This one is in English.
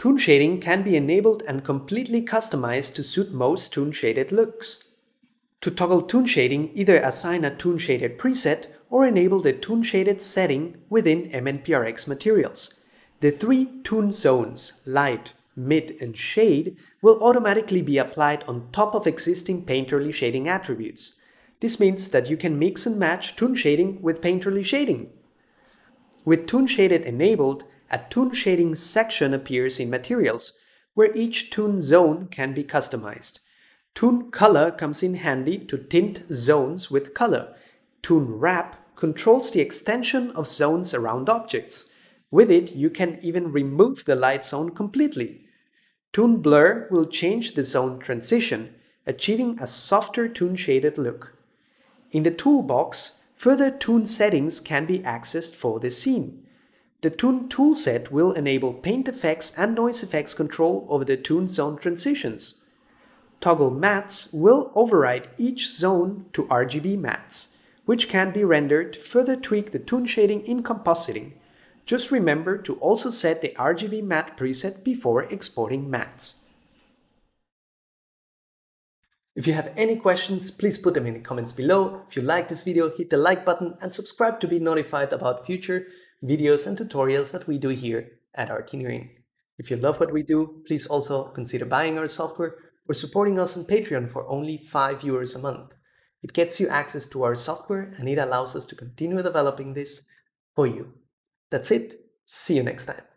Toon shading can be enabled and completely customized to suit most toon shaded looks. To toggle toon shading, either assign a toon shaded preset or enable the toon shaded setting within MNPRX materials. The three toon zones, light, mid, and shade, will automatically be applied on top of existing painterly shading attributes. This means that you can mix and match toon shading with painterly shading. With toon shaded enabled, a tune shading section appears in materials where each tune zone can be customized. Tune color comes in handy to tint zones with color. Tune wrap controls the extension of zones around objects. With it, you can even remove the light zone completely. Tune blur will change the zone transition, achieving a softer tune shaded look. In the toolbox, further tune settings can be accessed for the scene. The Tune toolset will enable paint effects and noise effects control over the tune zone transitions. Toggle mats will override each zone to RGB mats, which can be rendered to further tweak the tune shading in compositing. Just remember to also set the RGB mat preset before exporting mats. If you have any questions, please put them in the comments below. If you like this video, hit the like button and subscribe to be notified about future videos and tutorials that we do here at Artineering. If you love what we do, please also consider buying our software or supporting us on Patreon for only 5 euros a month. It gets you access to our software and it allows us to continue developing this for you. That's it. See you next time.